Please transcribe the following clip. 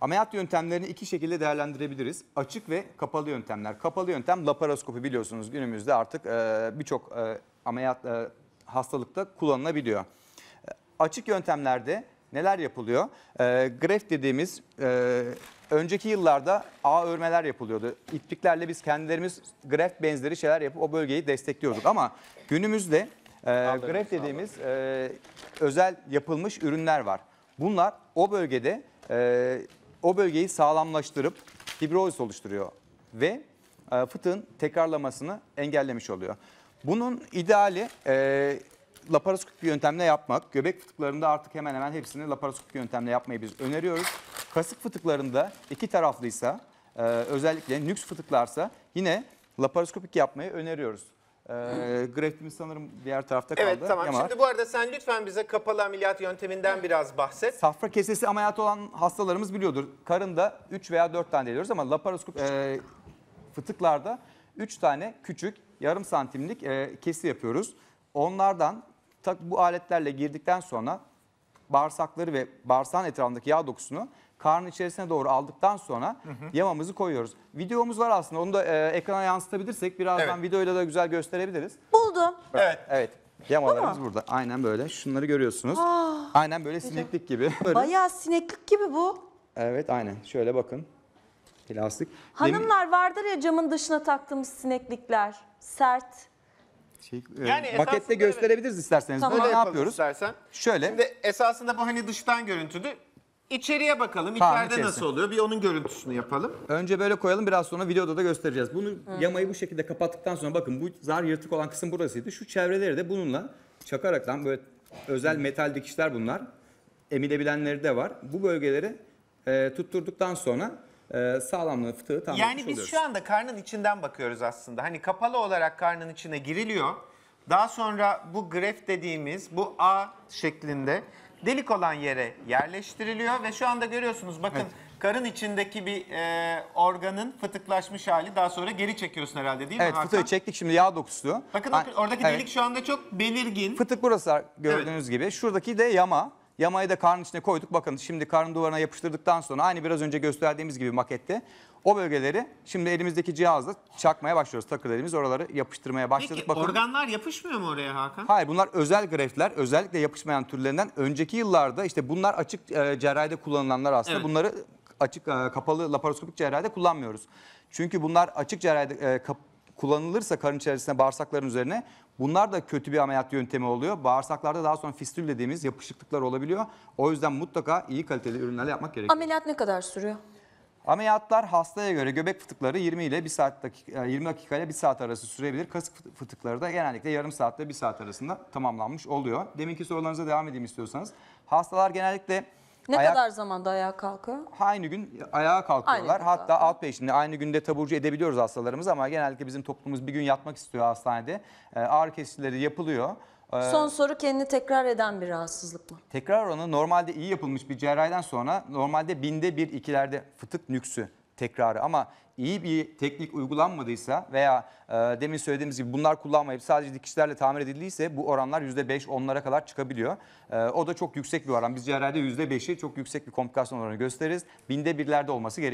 Ameliyat yöntemlerini iki şekilde değerlendirebiliriz. Açık ve kapalı yöntemler. Kapalı yöntem laparoskopi biliyorsunuz günümüzde artık e, birçok e, ameliyat e, hastalıkta kullanılabiliyor. E, açık yöntemlerde neler yapılıyor? E, greft dediğimiz e, önceki yıllarda ağ örmeler yapılıyordu. İpliklerle biz kendilerimiz greft benzeri şeyler yapıp o bölgeyi destekliyorduk. Ama günümüzde e, greft dediğimiz e, özel yapılmış ürünler var. Bunlar o bölgede e, o bölgeyi sağlamlaştırıp fibroz oluşturuyor ve e, fıtığın tekrarlamasını engellemiş oluyor. Bunun ideali e, laparoskopik yöntemle yapmak. Göbek fıtıklarında artık hemen hemen hepsini laparoskopik yöntemle yapmayı biz öneriyoruz. Kasık fıtıklarında iki taraflıysa e, özellikle nüks fıtıklarsa yine laparoskopik yapmayı öneriyoruz. E, sanırım diğer tarafta kaldı. Evet tamam. Yamar. Şimdi bu arada sen lütfen bize kapalı ameliyat yönteminden biraz bahset. Safra kesesi ameliyatı olan hastalarımız biliyordur. Karında 3 veya 4 tane diyoruz ama laparoskop e, fıtıklarda 3 tane küçük yarım santimlik e, kesi yapıyoruz. Onlardan bu aletlerle girdikten sonra bağırsakları ve bağırsağın etrafındaki yağ dokusunu karnın içerisine doğru aldıktan sonra hı hı. yamamızı koyuyoruz. Videomuz var aslında onu da e, ekrana yansıtabilirsek birazdan evet. videoyla da güzel gösterebiliriz. Buldum. Evet. Evet. Yamalarımız burada. Aynen böyle. Şunları görüyorsunuz. Aa, ah, aynen böyle hocam. sineklik gibi. Böyle. Bayağı sineklik gibi bu. Evet aynen. Şöyle bakın. Plastik. Hanımlar Demin... vardır ya camın dışına taktığımız sineklikler. Sert. Şey, e, yani e, gösterebiliriz isterseniz. Tamam. Böyle ne yapıyoruz? Istersen. Şöyle. Şimdi esasında bu hani dıştan görüntüdü. İçeriye bakalım. Tamam, İçeride içerisi. nasıl oluyor? Bir onun görüntüsünü yapalım. Önce böyle koyalım. Biraz sonra videoda da göstereceğiz. Bunu yamayı bu şekilde kapattıktan sonra bakın bu zar yırtık olan kısım burasıydı. Şu çevreleri de bununla çakaraktan böyle özel metal dikişler bunlar. Emilebilenleri de var. Bu bölgeleri e, tutturduktan sonra e, sağlamlığı fıtığı tam Yani biz oluyoruz. şu anda karnın içinden bakıyoruz aslında. Hani kapalı olarak karnın içine giriliyor. Daha sonra bu gref dediğimiz bu A şeklinde delik olan yere yerleştiriliyor ve şu anda görüyorsunuz bakın evet. karın içindeki bir e, organın fıtıklaşmış hali daha sonra geri çekiyorsun herhalde değil mi Evet fıtığı çektik şimdi yağ dokusu. Bakın Ay, oradaki evet. delik şu anda çok belirgin. Fıtık burası gördüğünüz evet. gibi. Şuradaki de yama. Yamayı da karnın içine koyduk. Bakın şimdi karnın duvarına yapıştırdıktan sonra aynı biraz önce gösterdiğimiz gibi makette o bölgeleri şimdi elimizdeki cihazla çakmaya başlıyoruz. Takılarımız oraları yapıştırmaya başladık. Peki Bakın, organlar yapışmıyor mu oraya Hakan? Hayır bunlar özel grefler. Özellikle yapışmayan türlerinden önceki yıllarda işte bunlar açık e, cerrahide kullanılanlar aslında. Evet. Bunları açık e, kapalı laparoskopik cerrahide kullanmıyoruz. Çünkü bunlar açık cerrahide e, kapalı kullanılırsa karın içerisine bağırsakların üzerine bunlar da kötü bir ameliyat yöntemi oluyor. Bağırsaklarda daha sonra fistül dediğimiz yapışıklıklar olabiliyor. O yüzden mutlaka iyi kaliteli ürünlerle yapmak gerekiyor. Ameliyat ne kadar sürüyor? Ameliyatlar hastaya göre göbek fıtıkları 20 ile 1 saat dakika, 20 e, dakika ile 1 saat arası sürebilir. Kasık fıtıkları da genellikle yarım saatte 1 saat arasında tamamlanmış oluyor. Deminki sorularınıza devam edeyim istiyorsanız. Hastalar genellikle ne Ayak- kadar zamanda ayağa kalkıyor? Aynı gün ayağa kalkıyorlar. gün Hatta alt peşinde aynı günde taburcu edebiliyoruz hastalarımız ama genellikle bizim toplumumuz bir gün yatmak istiyor hastanede. Ee, ağrı kesicileri yapılıyor. Ee, Son soru kendini tekrar eden bir rahatsızlık mı? Tekrar oranı normalde iyi yapılmış bir cerrahiden sonra normalde binde bir ikilerde fıtık nüksü tekrarı ama iyi bir teknik uygulanmadıysa veya e, demin söylediğimiz gibi bunlar kullanmayıp sadece dikişlerle tamir edildiyse bu oranlar %5-10'lara kadar çıkabiliyor. E, o da çok yüksek bir oran. Biz cerrahide %5'i çok yüksek bir komplikasyon oranı gösteririz. Binde birlerde olması gerekiyor.